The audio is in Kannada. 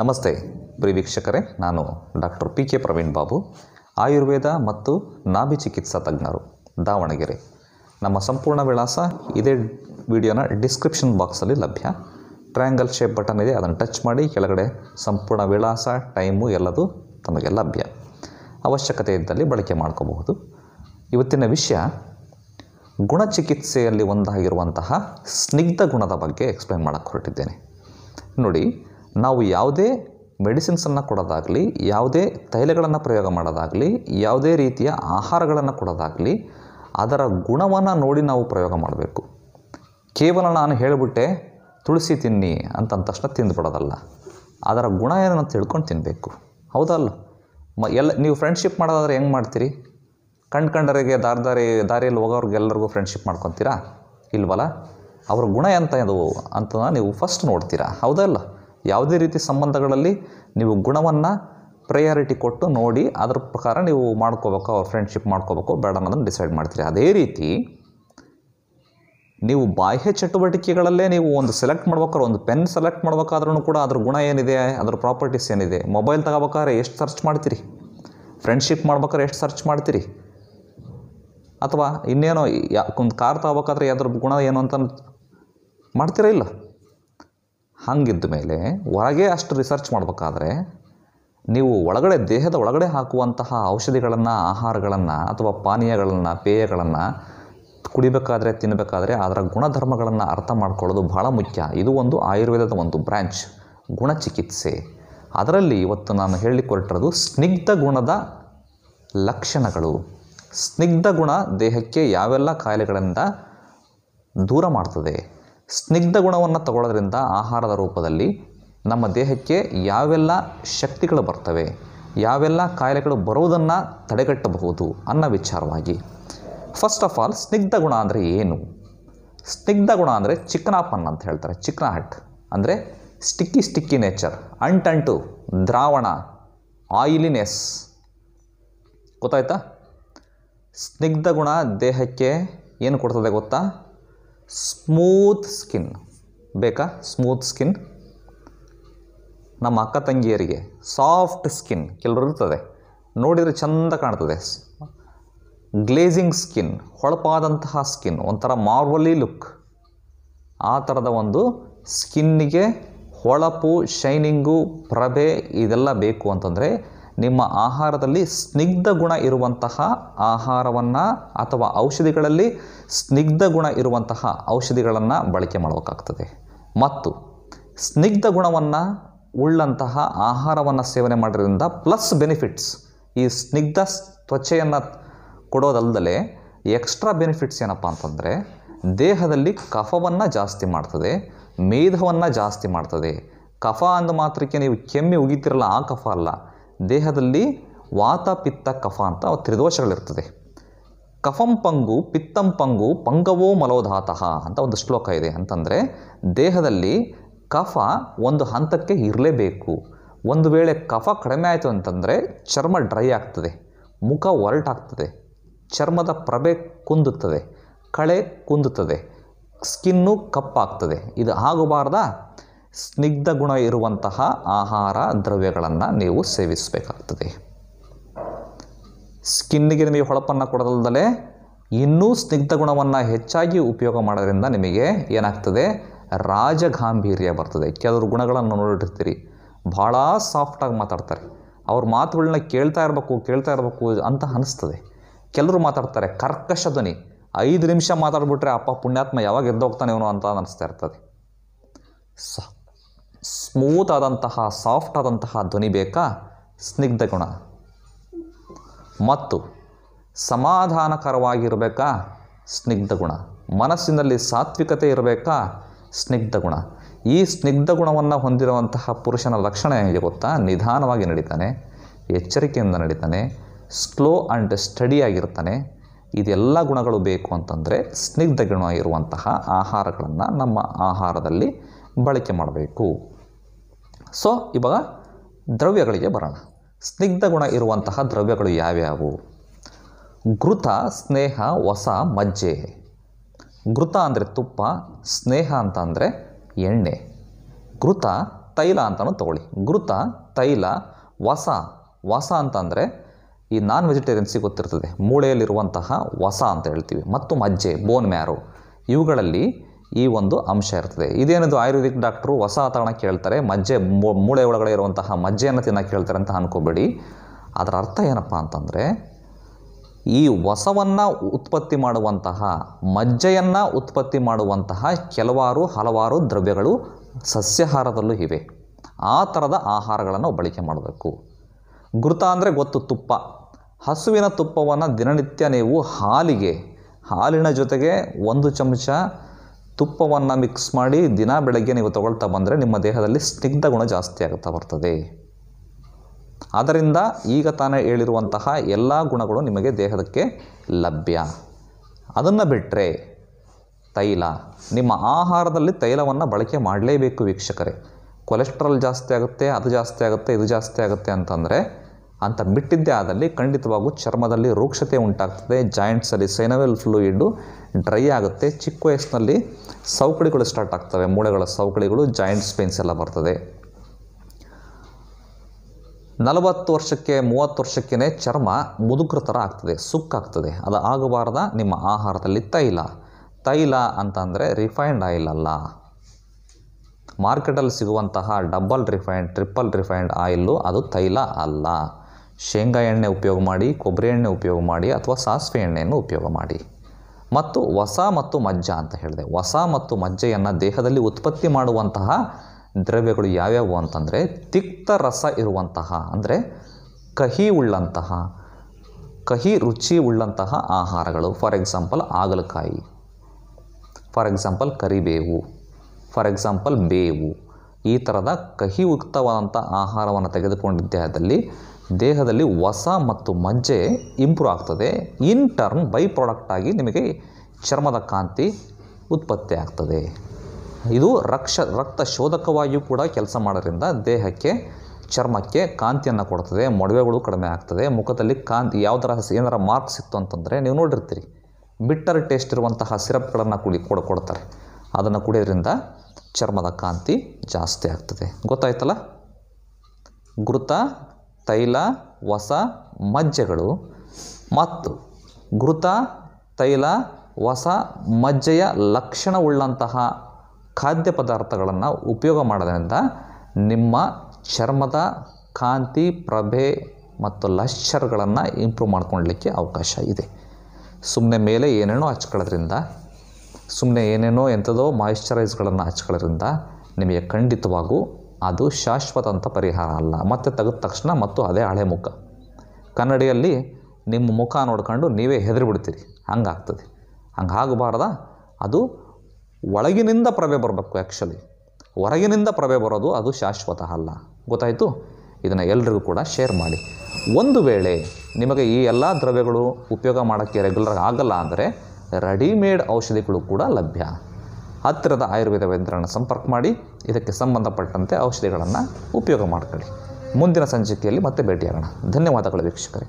ನಮಸ್ತೆ ಪ್ರಿಯ ವೀಕ್ಷಕರೇ ನಾನು doctor P K Praveen Babu Ayurveda ಮತ್ತು ನಾಭಿ ಚಿಕಿತ್ಸಾ ತಜ್ಞರು ದಾವಣಗೆರೆ ನಮ್ಮ ಸಂಪೂರ್ಣ ವಿಳಾಸ ಇದೇ ವಿಡಿಯೋನ ಡಿಸ್ಕ್ರಿಪ್ಷನ್ ಬಾಕ್ಸಲ್ಲಿ ಲಭ್ಯ ಟ್ರಯಾಂಗಲ್ ಶೇಪ್ ಬಟನ್ ಇದೆ ಅದನ್ನು ಟಚ್ ಮಾಡಿ ಕೆಳಗಡೆ ಸಂಪೂರ್ಣ ವಿಳಾಸ ಟೈಮು ಎಲ್ಲದು ತಮಗೆ ಲಭ್ಯ ಅವಶ್ಯಕತೆ ಇದ್ದಲ್ಲಿ ಬಳಕೆ ಮಾಡ್ಕೋಬಹುದು ಇವತ್ತಿನ ವಿಷಯ ಗುಣಚಿಕಿತ್ಸೆಯಲ್ಲಿ ಒಂದಾಗಿರುವಂತಹ ಸ್ನಿಗ್ಧ ಗುಣದ ಬಗ್ಗೆ ಎಕ್ಸ್ಪ್ಲೈನ್ ಮಾಡೋಕ್ಕೆ ಹೊರಟಿದ್ದೇನೆ ನೋಡಿ ನಾವು ಯಾವುದೇ ಮೆಡಿಸಿನ್ಸನ್ನು ಕೊಡೋದಾಗಲಿ ಯಾವುದೇ ತೈಲಗಳನ್ನು ಪ್ರಯೋಗ ಮಾಡೋದಾಗಲಿ ಯಾವುದೇ ರೀತಿಯ ಆಹಾರಗಳನ್ನು ಕೊಡೋದಾಗಲಿ ಅದರ ಗುಣವನ್ನು ನೋಡಿ ನಾವು ಪ್ರಯೋಗ ಮಾಡಬೇಕು ಕೇವಲ ನಾನು ಹೇಳಿಬಿಟ್ಟೆ ತುಳಸಿ ತಿನ್ನಿ ಅಂತ ತಕ್ಷಣ ತಿಂದುಬಿಡೋದಲ್ಲ ಅದರ ಗುಣ ಏನನ್ನು ತಿಳ್ಕೊಂಡು ತಿನ್ನಬೇಕು ಹೌದಲ್ಲ ಮ ಎಲ್ಲ ನೀವು ಫ್ರೆಂಡ್ಶಿಪ್ ಮಾಡೋದಾದ್ರೆ ಹೆಂಗೆ ಮಾಡ್ತೀರಿ ಕಂಡು ಕಂಡರಿಗೆ ದಾರಿ ದಾರಿ ದಾರಿಯಲ್ಲಿ ಹೋಗೋರಿಗೆಲ್ಲರಿಗೂ ಫ್ರೆಂಡ್ಶಿಪ್ ಮಾಡ್ಕೊತೀರಾ ಇಲ್ವಲ್ಲ ಅವ್ರ ಗುಣ ಎಂತ ಅದು ಅಂತ ನೀವು ಫಸ್ಟ್ ನೋಡ್ತೀರಾ ಹೌದಲ್ಲ ಯಾವುದೇ ರೀತಿ ಸಂಬಂಧಗಳಲ್ಲಿ ನೀವು ಗುಣವನ್ನು ಪ್ರಯಾರಿಟಿ ಕೊಟ್ಟು ನೋಡಿ ಅದರ ಪ್ರಕಾರ ನೀವು ಮಾಡ್ಕೋಬೇಕು ಅವ್ರ ಫ್ರೆಂಡ್ಶಿಪ್ ಮಾಡ್ಕೋಬೇಕು ಬೇಡ ಅನ್ನೋದನ್ನು ಡಿಸೈಡ್ ಮಾಡ್ತೀರಿ ಅದೇ ರೀತಿ ನೀವು ಬಾಹ್ಯ ಚಟುವಟಿಕೆಗಳಲ್ಲೇ ನೀವು ಒಂದು ಸೆಲೆಕ್ಟ್ ಮಾಡ್ಬೇಕಾದ್ರೆ ಒಂದು ಪೆನ್ ಸೆಲೆಕ್ಟ್ ಮಾಡ್ಬೇಕಾದ್ರೂ ಕೂಡ ಅದ್ರ ಗುಣ ಏನಿದೆ ಅದ್ರ ಪ್ರಾಪರ್ಟೀಸ್ ಏನಿದೆ ಮೊಬೈಲ್ ತಗೋಬೇಕಾದ್ರೆ ಎಷ್ಟು ಸರ್ಚ್ ಮಾಡ್ತೀರಿ ಫ್ರೆಂಡ್ಶಿಪ್ ಮಾಡ್ಬೇಕಾದ್ರೆ ಎಷ್ಟು ಸರ್ಚ್ ಮಾಡ್ತೀರಿ ಅಥವಾ ಇನ್ನೇನೋ ಒಂದು ಕಾರ್ ತಗೋಬೇಕಾದ್ರೆ ಅದ್ರ ಗುಣ ಏನು ಅಂತ ಮಾಡ್ತೀರಾ ಇಲ್ಲ ಹಂಗಿದ್ದ ಮೇಲೆ ಹೊರಗೆ ಅಷ್ಟು ರಿಸರ್ಚ್ ಮಾಡಬೇಕಾದ್ರೆ ನೀವು ಒಳಗಡೆ ದೇಹದ ಒಳಗಡೆ ಹಾಕುವಂತಹ ಔಷಧಿಗಳನ್ನು ಆಹಾರಗಳನ್ನು ಅಥವಾ ಪಾನೀಯಗಳನ್ನು ಪೇಯಗಳನ್ನು ಕುಡಿಬೇಕಾದ್ರೆ ತಿನ್ನಬೇಕಾದ್ರೆ ಅದರ ಗುಣಧರ್ಮಗಳನ್ನು ಅರ್ಥ ಮಾಡ್ಕೊಳ್ಳೋದು ಬಹಳ ಮುಖ್ಯ ಇದು ಒಂದು ಆಯುರ್ವೇದದ ಒಂದು ಬ್ರ್ಯಾಂಚ್ ಗುಣಚಿಕಿತ್ಸೆ ಅದರಲ್ಲಿ ಇವತ್ತು ನಾನು ಹೇಳಿಕೊರಟಿರೋದು ಸ್ನಿಗ್ಧ ಗುಣದ ಲಕ್ಷಣಗಳು ಸ್ನಿಗ್ಧ ಗುಣ ದೇಹಕ್ಕೆ ಯಾವೆಲ್ಲ ಕಾಯಿಲೆಗಳಿಂದ ದೂರ ಮಾಡ್ತದೆ ಸ್ನಿಗ್ಧ ಗುಣವನ್ನು ತಗೊಳ್ಳೋದ್ರಿಂದ ಆಹಾರದ ರೂಪದಲ್ಲಿ ನಮ್ಮ ದೇಹಕ್ಕೆ ಯಾವೆಲ್ಲ ಶಕ್ತಿಗಳು ಬರ್ತವೆ ಯಾವೆಲ್ಲ ಕಾಯಿಲೆಗಳು ಬರುವುದನ್ನು ತಡೆಗಟ್ಟಬಹುದು ಅನ್ನೋ ವಿಚಾರವಾಗಿ ಫಸ್ಟ್ ಆಫ್ ಆಲ್ ಸ್ನಿಗ್ಧ ಗುಣ ಅಂದರೆ ಏನು ಸ್ನಿಗ್ಧ ಗುಣ ಅಂದರೆ ಚಿಕ್ಕನಾಪನ್ ಅಂತ ಹೇಳ್ತಾರೆ ಚಿಕನ ಹಟ್ ಅಂದರೆ ಸ್ಟಿಕ್ಕಿ ಸ್ಟಿಕ್ಕಿ ನೇಚರ್ ಅಂಟಂಟು ದ್ರಾವಣ ಆಯಿಲಿನೆಸ್ ಗೊತ್ತಾಯ್ತಾ ಸ್ನಿಗ್ಧ ಗುಣ ದೇಹಕ್ಕೆ ಏನು ಕೊಡ್ತದೆ ಗೊತ್ತಾ ಸ್ಮೂತ್ ಸ್ಕಿನ್ ಬೇಕಾ ಸ್ಮೂತ್ ಸ್ಕಿನ್ ನಮ್ಮ ಅಕ್ಕ ತಂಗಿಯರಿಗೆ ಸಾಫ್ಟ್ ಸ್ಕಿನ್ ಕೆಲವರು ಇರ್ತದೆ ನೋಡಿದರೆ ಚೆಂದ ಕಾಣ್ತದೆ ಗ್ಲೇಸಿಂಗ್ ಸ್ಕಿನ್ ಹೊಳಪಾದಂತಹ ಸ್ಕಿನ್ ಒಂಥರ ಮಾರ್ವಲಿ ಲುಕ್ ಆ ಥರದ ಒಂದು ಸ್ಕಿನ್ನಿಗೆ ಹೊಳಪು ಶೈನಿಂಗು ಪ್ರಭೆ ಇದೆಲ್ಲ ಬೇಕು ಅಂತಂದರೆ ನಿಮ್ಮ ಆಹಾರದಲ್ಲಿ ಸ್ನಿಗ್ಧ ಗುಣ ಇರುವಂತಹ ಆಹಾರವನ್ನು ಅಥವಾ ಔಷಧಿಗಳಲ್ಲಿ ಸ್ನಿಗ್ಧ ಗುಣ ಇರುವಂತಹ ಔಷಧಿಗಳನ್ನು ಬಳಕೆ ಮಾಡಬೇಕಾಗ್ತದೆ ಮತ್ತು ಸ್ನಿಗ್ಧ ಗುಣವನ್ನು ಉಳ್ಳಂತಹ ಆಹಾರವನ್ನು ಸೇವನೆ ಮಾಡೋದ್ರಿಂದ ಪ್ಲಸ್ ಬೆನಿಫಿಟ್ಸ್ ಈ ಸ್ನಿಗ್ಧ ತ್ವಚೆಯನ್ನು ಕೊಡೋದಲ್ಲದೆ ಎಕ್ಸ್ಟ್ರಾ ಬೆನಿಫಿಟ್ಸ್ ಏನಪ್ಪ ಅಂತಂದರೆ ದೇಹದಲ್ಲಿ ಕಫವನ್ನು ಜಾಸ್ತಿ ಮಾಡ್ತದೆ ಮೇಧವನ್ನು ಜಾಸ್ತಿ ಮಾಡ್ತದೆ ಕಫ ಅಂದ ಮಾತ್ರಕ್ಕೆ ನೀವು ಕೆಮ್ಮಿ ಉಗಿತಿರಲ್ಲ ಆ ಕಫ ಅಲ್ಲ ದೇಹದಲ್ಲಿ ವಾತ ಪಿತ್ತ ಕಫ ಅಂತ ತ್ರಿದೋಷಗಳಿರ್ತದೆ ಕಫಂ ಪಂಗು ಪಿತ್ತಂ ಪಂಗು ಪಂಗವೋ ಮಲೋಧಾತಃ ಅಂತ ಒಂದು ಶ್ಲೋಕ ಇದೆ ಅಂತಂದರೆ ದೇಹದಲ್ಲಿ ಕಫ ಒಂದು ಹಂತಕ್ಕೆ ಇರಲೇಬೇಕು ಒಂದು ವೇಳೆ ಕಫ ಕಡಿಮೆ ಆಯಿತು ಅಂತಂದರೆ ಚರ್ಮ ಡ್ರೈ ಆಗ್ತದೆ ಮುಖ ಒರಟಾಗ್ತದೆ ಚರ್ಮದ ಪ್ರಭೆ ಕುಂದುತ್ತದೆ ಕಳೆ ಕುಂದುತ್ತದೆ ಸ್ಕಿನ್ನು ಕಪ್ಪಾಗ್ತದೆ ಇದು ಆಗಬಾರ್ದಾ ಸ್ನಿಗ್ಧ ಗುಣ ಇರುವಂತಹ ಆಹಾರ ದ್ರವ್ಯಗಳನ್ನು ನೀವು ಸೇವಿಸಬೇಕಾಗ್ತದೆ ಸ್ಕಿನ್ನಿಗೆ ನಿಮಗೆ ಹೊಳಪನ್ನು ಕೊಡದಲ್ಲದೆ ಇನ್ನೂ ಸ್ನಿಗ್ಧ ಗುಣವನ್ನು ಹೆಚ್ಚಾಗಿ ಉಪಯೋಗ ಮಾಡೋದ್ರಿಂದ ನಿಮಗೆ ಏನಾಗ್ತದೆ ರಾಜಗಾಂಭೀರ್ಯ ಬರ್ತದೆ ಕೆಲವರು ಗುಣಗಳನ್ನು ನೋಡಿರ್ತೀರಿ ಭಾಳ ಸಾಫ್ಟಾಗಿ ಮಾತಾಡ್ತಾರೆ ಅವ್ರ ಮಾತುಗಳನ್ನ ಕೇಳ್ತಾ ಇರಬೇಕು ಕೇಳ್ತಾ ಇರಬೇಕು ಅಂತ ಅನಿಸ್ತದೆ ಕೆಲವರು ಮಾತಾಡ್ತಾರೆ ಕರ್ಕಶ ಧ್ವನಿ ಐದು ನಿಮಿಷ ಮಾತಾಡ್ಬಿಟ್ರೆ ಅಪ್ಪ ಪುಣ್ಯಾತ್ಮ ಯಾವಾಗ ಎದ್ದೋಗ್ತಾನೆ ಇವನು ಅಂತ ಅನಿಸ್ತಾ ಇರ್ತದೆ ಸಹ ಸ್ಮೂತ್ ಆದಂತಹ ಸಾಫ್ಟ್ ಆದಂತಹ ಧ್ವನಿ ಬೇಕಾ ಸ್ನಿಗ್ಧ ಗುಣ ಮತ್ತು ಸಮಾಧಾನಕರವಾಗಿರಬೇಕಾ ಸ್ನಿಗ್ಧ ಗುಣ ಮನಸ್ಸಿನಲ್ಲಿ ಸಾತ್ವಿಕತೆ ಇರಬೇಕಾ ಸ್ನಿಗ್ಧ ಗುಣ ಈ ಸ್ನಿಗ್ಧ ಗುಣವನ್ನು ಹೊಂದಿರುವಂತಹ ಪುರುಷನ ಲಕ್ಷಣ ಹೇಗೆ ಗೊತ್ತಾ ನಿಧಾನವಾಗಿ ನಡೀತಾನೆ ಎಚ್ಚರಿಕೆಯಿಂದ ನಡೀತಾನೆ ಸ್ಲೋ ಆ್ಯಂಡ್ ಸ್ಟಡಿಯಾಗಿರ್ತಾನೆ ಇದೆಲ್ಲ ಗುಣಗಳು ಬೇಕು ಅಂತಂದರೆ ಸ್ನಿಗ್ಧ ಗುಣ ಇರುವಂತಹ ಆಹಾರಗಳನ್ನು ನಮ್ಮ ಆಹಾರದಲ್ಲಿ ಬಳಕೆ ಮಾಡಬೇಕು ಸೊ ಇವಾಗ ದ್ರವ್ಯಗಳಿಗೆ ಬರೋಣ ಸ್ನಿಗ್ಧ ಗುಣ ಇರುವಂತಹ ದ್ರವ್ಯಗಳು ಯಾವ್ಯಾವು ಘೃತ ಸ್ನೇಹ ಹೊಸ ಮಜ್ಜೆ ಘೃತ ಅಂದರೆ ತುಪ್ಪ ಸ್ನೇಹ ಅಂತ ಅಂದರೆ ಎಣ್ಣೆ ಘೃತ ತೈಲ ಅಂತಲೂ ತಗೊಳ್ಳಿ ಘೃತ ತೈಲ ಹೊಸ ಹೊಸ ಅಂತಂದರೆ ಈ ನಾನ್ ವೆಜಿಟೇರಿಯನ್ಸಿಗೆ ಗೊತ್ತಿರ್ತದೆ ಮೂಳೆಯಲ್ಲಿರುವಂತಹ ಹೊಸ ಅಂತ ಹೇಳ್ತೀವಿ ಮತ್ತು ಮಜ್ಜೆ ಬೋನ್ ಮ್ಯಾರೋ ಇವುಗಳಲ್ಲಿ ಈ ಒಂದು ಅಂಶ ಇರ್ತದೆ ಇದೇನಿದು ಆಯುರ್ವೇದಿಕ್ ಡಾಕ್ಟ್ರು ಹೊಸ ಆತರಣ ಕೇಳ್ತಾರೆ ಮಜ್ಜೆ ಮೂಳೆ ಒಳಗಡೆ ಇರುವಂತಹ ಮಜ್ಜೆಯನ್ನು ತಿನ್ನ ಕೇಳ್ತಾರೆ ಅಂತ ಅನ್ಕೋಬೇಡಿ ಅದರ ಅರ್ಥ ಏನಪ್ಪ ಅಂತಂದರೆ ಈ ಹೊಸವನ್ನು ಉತ್ಪತ್ತಿ ಮಾಡುವಂತಹ ಮಜ್ಜೆಯನ್ನು ಉತ್ಪತ್ತಿ ಮಾಡುವಂತಹ ಕೆಲವಾರು ಹಲವಾರು ದ್ರವ್ಯಗಳು ಸಸ್ಯಾಹಾರದಲ್ಲೂ ಇವೆ ಆ ಥರದ ಆಹಾರಗಳನ್ನು ಬಳಕೆ ಮಾಡಬೇಕು ಗುರುತ ಅಂದರೆ ಗೊತ್ತು ತುಪ್ಪ ಹಸುವಿನ ತುಪ್ಪವನ್ನು ದಿನನಿತ್ಯ ನೀವು ಹಾಲಿಗೆ ಹಾಲಿನ ಜೊತೆಗೆ ಒಂದು ಚಮಚ ತುಪ್ಪವನ್ನು ಮಿಕ್ಸ್ ಮಾಡಿ ದಿನ ಬೆಳಗ್ಗೆ ನೀವು ತಗೊಳ್ತಾ ಬಂದರೆ ನಿಮ್ಮ ದೇಹದಲ್ಲಿ ಸ್ನಿಗ್ಧ ಗುಣ ಜಾಸ್ತಿ ಆಗುತ್ತಾ ಬರ್ತದೆ ಆದ್ದರಿಂದ ಈಗ ತಾನೇ ಹೇಳಿರುವಂತಹ ಎಲ್ಲ ಗುಣಗಳು ನಿಮಗೆ ದೇಹಕ್ಕೆ ಲಭ್ಯ ಅದನ್ನು ಬಿಟ್ಟರೆ ತೈಲ ನಿಮ್ಮ ಆಹಾರದಲ್ಲಿ ತೈಲವನ್ನು ಬಳಕೆ ಮಾಡಲೇಬೇಕು ವೀಕ್ಷಕರೇ ಕೊಲೆಸ್ಟ್ರಾಲ್ ಜಾಸ್ತಿ ಆಗುತ್ತೆ ಅದು ಜಾಸ್ತಿ ಆಗುತ್ತೆ ಇದು ಜಾಸ್ತಿ ಆಗುತ್ತೆ ಅಂತಂದರೆ ಅಂತ ಬಿಟ್ಟಿದ್ದೇ ಆದಲ್ಲಿ ಖಂಡಿತವಾಗೂ ಚರ್ಮದಲ್ಲಿ ರೂಕ್ಷತೆ ಉಂಟಾಗ್ತದೆ ಜಾಯಿಂಟ್ಸಲ್ಲಿ ಸೈನವೆಲ್ ಫ್ಲೂಯಿಡ್ಡು ಡ್ರೈ ಆಗುತ್ತೆ ಚಿಕ್ಕ ವಯಸ್ಸಿನಲ್ಲಿ ಸೌಕಳಿಗಳು ಸ್ಟಾರ್ಟ್ ಆಗ್ತವೆ ಮೂಳೆಗಳ ಸೌಕಳಿಗಳು ಜಾಯಿಂಟ್ ಪೇನ್ಸ್ ಎಲ್ಲ ಬರ್ತದೆ ನಲವತ್ತು ವರ್ಷಕ್ಕೆ ಮೂವತ್ತು ವರ್ಷಕ್ಕೇ ಚರ್ಮ ಮುದುಕ್ರ ಥರ ಆಗ್ತದೆ ಸುಕ್ಕಾಗ್ತದೆ ಅದು ಆಗಬಾರ್ದ ನಿಮ್ಮ ಆಹಾರದಲ್ಲಿ ತೈಲ ತೈಲ ಅಂತಂದರೆ ರಿಫೈನ್ಡ್ ಆಯಿಲ್ ಅಲ್ಲ ಮಾರ್ಕೆಟಲ್ಲಿ ಸಿಗುವಂತಹ double refined triple refined oil ಅದು ತೈಲ ಅಲ್ಲ ಶೇಂಗಾ ಎಣ್ಣೆ ಉಪಯೋಗ ಮಾಡಿ ಕೊಬ್ಬರಿ ಎಣ್ಣೆ ಉಪಯೋಗ ಮಾಡಿ ಅಥವಾ ಸಾಸಿವೆ ಎಣ್ಣೆಯನ್ನು ಉಪಯೋಗ ಮಾಡಿ ಮತ್ತು ಹೊಸ ಮತ್ತು ಮಜ್ಜ ಅಂತ ಹೇಳಿದೆ ಹೊಸ ಮತ್ತು ಮಜ್ಜೆಯನ್ನು ದೇಹದಲ್ಲಿ ಉತ್ಪತ್ತಿ ಮಾಡುವಂತಹ ದ್ರವ್ಯಗಳು ಯಾವ್ಯಾವು ಅಂತಂದರೆ ತಿಕ್ತ ರಸ ಇರುವಂತಹ ಅಂದರೆ ಕಹಿ ಉಳ್ಳಂತಹ ಕಹಿ ರುಚಿ ಉಳ್ಳಂತಹ ಆಹಾರಗಳು ಫಾರ್ ಎಕ್ಸಾಂಪಲ್ ಆಗಲಕಾಯಿ ಫಾರ್ ಎಕ್ಸಾಂಪಲ್ ಕರಿಬೇವು ಫಾರ್ ಎಕ್ಸಾಂಪಲ್ ಬೇವು ಈ ಥರದ ಕಹಿಯುಕ್ತವಾದಂಥ ಆಹಾರವನ್ನು ತೆಗೆದುಕೊಂಡಿದ್ದಾದಲ್ಲಿ ದೇಹದಲ್ಲಿ ಹೊಸ ಮತ್ತು ಮಜ್ಜೆ ಇಂಪ್ರೂವ್ ಆಗ್ತದೆ ಇನ್ ಟರ್ನ್ ಬೈ ಪ್ರಾಡಕ್ಟಾಗಿ ನಿಮಗೆ ಚರ್ಮದ ಕಾಂತಿ ಉತ್ಪತ್ತಿ ಆಗ್ತದೆ ಇದು ರಕ್ಷ ರಕ್ತ ಶೋಧಕವಾಗಿಯೂ ಕೂಡ ಕೆಲಸ ಮಾಡೋದ್ರಿಂದ ದೇಹಕ್ಕೆ ಚರ್ಮಕ್ಕೆ ಕಾಂತಿಯನ್ನು ಕೊಡ್ತದೆ ಮೊಡವೆಗಳು ಕಡಿಮೆ ಆಗ್ತದೆ ಮುಖದಲ್ಲಿ ಕಾಂತಿ ಯಾವ್ದಾರ ಏನಾರ ಮಾರ್ಕ್ಸ್ ಇತ್ತು ಅಂತಂದರೆ ನೀವು ನೋಡಿರ್ತೀರಿ ಬಿಟ್ಟರ್ ಟೇಸ್ಟ್ ಇರುವಂತಹ ಸಿರಪ್ಗಳನ್ನು ಕುಡಿ ಕೊಡ್ತಾರೆ ಅದನ್ನು ಕುಡಿಯೋದ್ರಿಂದ ಚರ್ಮದ ಕಾಂತಿ ಜಾಸ್ತಿ ಆಗ್ತದೆ ಗೊತ್ತಾಯ್ತಲ್ಲ ಗುರುತ ತೈಲ ಹೊಸ ಮಜ್ಜೆಗಳು ಮತ್ತು ಘೃತ ತೈಲ ಹೊಸ ಮಜ್ಜೆಯ ಲಕ್ಷಣವುಳ್ಳಂತಹ ಖಾದ್ಯ ಪದಾರ್ಥಗಳನ್ನು ಉಪಯೋಗ ಮಾಡೋದರಿಂದ ನಿಮ್ಮ ಚರ್ಮದ ಕಾಂತಿ ಪ್ರಭೆ ಮತ್ತು ಲಶ್ಚರ್ಗಳನ್ನು ಇಂಪ್ರೂವ್ ಮಾಡ್ಕೊಳ್ಲಿಕ್ಕೆ ಅವಕಾಶ ಇದೆ ಸುಮ್ಮನೆ ಮೇಲೆ ಏನೇನೋ ಹಚ್ಕೊಳ್ಳೋದ್ರಿಂದ ಸುಮ್ಮನೆ ಏನೇನೋ ಎಂಥದೋ ಮಾಯಿಶ್ಚರೈಸ್ಗಳನ್ನು ಹಚ್ಕೊಳ್ಳೋದ್ರಿಂದ ನಿಮಗೆ ಖಂಡಿತವಾಗೂ ಅದು ಶಾಶ್ವತ ಅಂತ ಪರಿಹಾರ ಅಲ್ಲ ಮತ್ತೆ ತೆಗೆದ ತಕ್ಷಣ ಮತ್ತು ಅದೇ ಹಳೆ ಮುಖ ಕನ್ನಡಿಯಲ್ಲಿ ನಿಮ್ಮ ಮುಖ ನೋಡ್ಕೊಂಡು ನೀವೇ ಹೆದರಿಬಿಡ್ತೀರಿ ಹಂಗಾಗ್ತದೆ ಹಂಗೆ ಆಗಬಾರ್ದ ಅದು ಒಳಗಿನಿಂದ ಪ್ರಭೆ ಬರಬೇಕು ಆ್ಯಕ್ಚುಲಿ ಹೊರಗಿನಿಂದ ಪ್ರಭೆ ಬರೋದು ಅದು ಶಾಶ್ವತ ಅಲ್ಲ ಗೊತ್ತಾಯಿತು ಇದನ್ನು ಎಲ್ರಿಗೂ ಕೂಡ ಶೇರ್ ಮಾಡಿ ಒಂದು ವೇಳೆ ನಿಮಗೆ ಈ ಎಲ್ಲ ದ್ರವ್ಯಗಳು ಉಪಯೋಗ ಮಾಡೋಕ್ಕೆ ರೆಗ್ಯುಲರ್ ಆಗಲ್ಲ ಅಂದರೆ ರೆಡಿಮೇಡ್ ಔಷಧಿಗಳು ಕೂಡ ಲಭ್ಯ ಹತ್ತಿರದ ಆಯುರ್ವೇದ ವೈದ್ಯರನ್ನು ಸಂಪರ್ಕ ಮಾಡಿ ಇದಕ್ಕೆ ಸಂಬಂಧಪಟ್ಟಂತೆ ಔಷಧಿಗಳನ್ನು ಉಪಯೋಗ ಮಾಡ್ಕೊಳ್ಳಿ ಮುಂದಿನ ಸಂಚಿಕೆಯಲ್ಲಿ ಮತ್ತೆ ಭೇಟಿಯಾಗೋಣ ಧನ್ಯವಾದಗಳು ವೀಕ್ಷಕರೇ